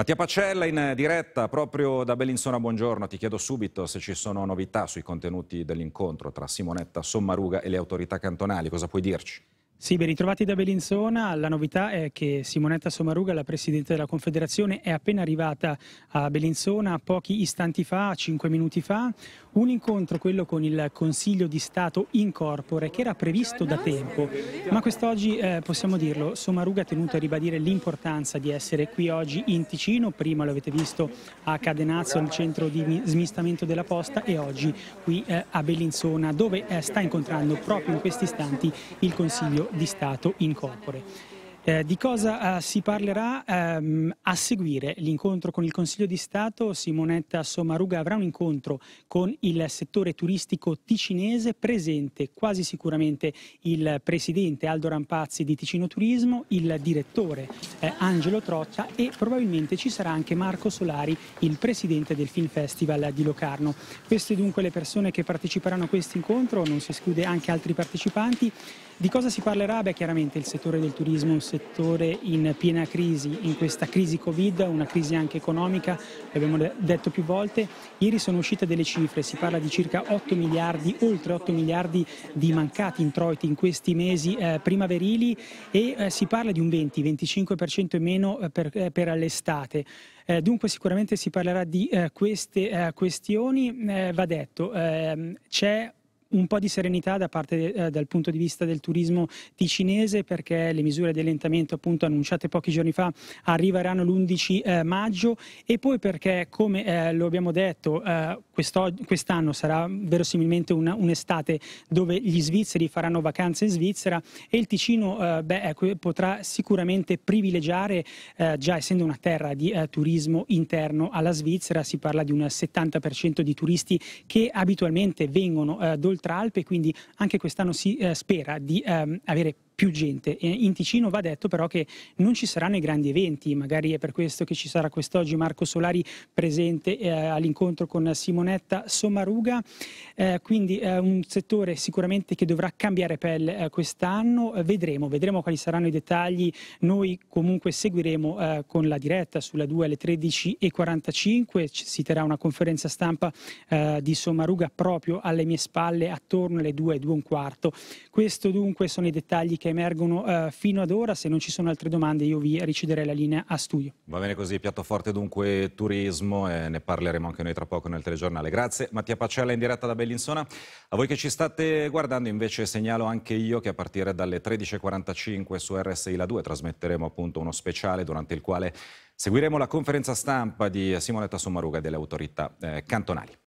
Mattia Pacella in diretta proprio da Bellinzona, buongiorno. Ti chiedo subito se ci sono novità sui contenuti dell'incontro tra Simonetta Sommaruga e le autorità cantonali. Cosa puoi dirci? Sì, ben ritrovati da Bellinzona. La novità è che Simonetta Sommaruga, la Presidente della Confederazione, è appena arrivata a Bellinzona pochi istanti fa, cinque minuti fa, un incontro, quello con il Consiglio di Stato in corpore, che era previsto da tempo. Ma quest'oggi, eh, possiamo dirlo, Sommaruga ha tenuto a ribadire l'importanza di essere qui oggi in Ticino, prima lo avete visto a Cadenazzo, al centro di smistamento della posta, e oggi qui eh, a Bellinzona, dove eh, sta incontrando proprio in questi istanti il Consiglio di Stato in corpore. Eh, di cosa eh, si parlerà ehm, a seguire l'incontro con il Consiglio di Stato? Simonetta Sommaruga avrà un incontro con il settore turistico ticinese, presente quasi sicuramente il presidente Aldo Rampazzi di Ticino Turismo, il direttore eh, Angelo Trotta e probabilmente ci sarà anche Marco Solari, il presidente del Film Festival di Locarno. Queste dunque le persone che parteciperanno a questo incontro, non si esclude anche altri partecipanti. Di cosa si parlerà? Beh, chiaramente il settore del turismo settore in piena crisi, in questa crisi Covid, una crisi anche economica, l'abbiamo detto più volte. Ieri sono uscite delle cifre, si parla di circa 8 miliardi, oltre 8 miliardi di mancati introiti in questi mesi eh, primaverili e eh, si parla di un 20-25% in meno eh, per, eh, per l'estate. Eh, dunque sicuramente si parlerà di eh, queste eh, questioni. Eh, va detto, ehm, c'è un po' di serenità da parte, eh, dal punto di vista del turismo ticinese perché le misure di allentamento appunto annunciate pochi giorni fa arriveranno l'11 eh, maggio e poi perché come eh, lo abbiamo detto eh, quest'anno sarà verosimilmente una, un'estate dove gli svizzeri faranno vacanze in Svizzera e il Ticino eh, beh, ecco, potrà sicuramente privilegiare eh, già essendo una terra di turismo interno alla Svizzera si parla di un 70% di turisti che abitualmente vengono eh, Oltralpe, quindi anche quest'anno si eh, spera di ehm, avere più gente. in Ticino va detto però che non ci saranno i grandi eventi, magari è per questo che ci sarà quest'oggi Marco Solari presente eh, all'incontro con Simonetta Sommaruga, eh, quindi eh, un settore sicuramente che dovrà cambiare pelle eh, quest'anno, eh, vedremo, vedremo quali saranno i dettagli, noi comunque seguiremo eh, con la diretta sulla 2 alle 13.45, si terrà una conferenza stampa di Sommaruga proprio alle mie spalle attorno alle 2 e 2 e un quarto. Questo dunque sono i dettagli che emergono eh, fino ad ora. Se non ci sono altre domande io vi riceverei la linea a studio. Va bene così, piattoforte dunque turismo e ne parleremo anche noi tra poco nel telegiornale. Grazie Mattia Pacella in diretta da Bellinsona. A voi che ci state guardando invece segnalo anche io che a partire dalle 13.45 su RSI La 2 trasmetteremo appunto uno speciale durante il quale seguiremo la conferenza stampa di Simonetta Sommaruga delle autorità eh, cantonali.